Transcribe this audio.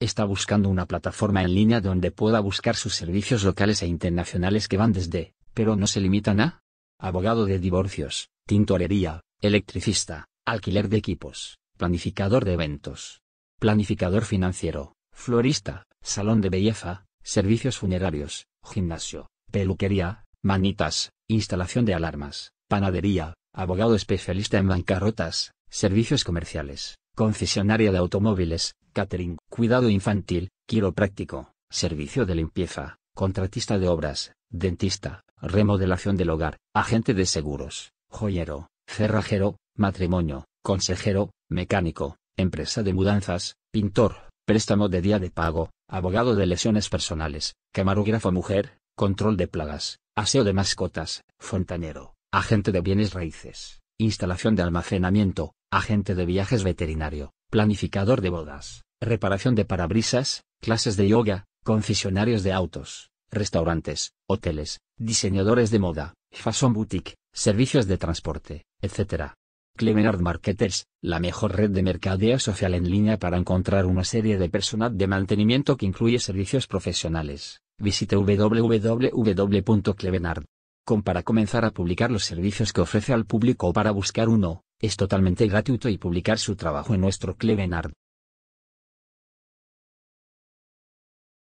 está buscando una plataforma en línea donde pueda buscar sus servicios locales e internacionales que van desde, pero no se limitan a, abogado de divorcios, tintorería, electricista, alquiler de equipos, planificador de eventos, planificador financiero, florista, salón de belleza, servicios funerarios, gimnasio, peluquería, manitas, instalación de alarmas, panadería, abogado especialista en bancarrotas, servicios comerciales, concesionaria de automóviles, catering, cuidado infantil, quiropráctico, servicio de limpieza, contratista de obras, dentista, remodelación del hogar, agente de seguros, joyero, cerrajero, matrimonio, consejero, mecánico, empresa de mudanzas, pintor, préstamo de día de pago, abogado de lesiones personales, camarógrafo mujer, control de plagas, aseo de mascotas, fontanero, agente de bienes raíces, instalación de almacenamiento, agente de viajes veterinario, planificador de bodas, reparación de parabrisas, clases de yoga, concesionarios de autos, restaurantes, hoteles, diseñadores de moda, fashion boutique, servicios de transporte, etc. Clemenard Marketers, la mejor red de mercadeo social en línea para encontrar una serie de personal de mantenimiento que incluye servicios profesionales. Visite www.clevenard.com para comenzar a publicar los servicios que ofrece al público o para buscar uno es totalmente gratuito y publicar su trabajo en nuestro Clevenard.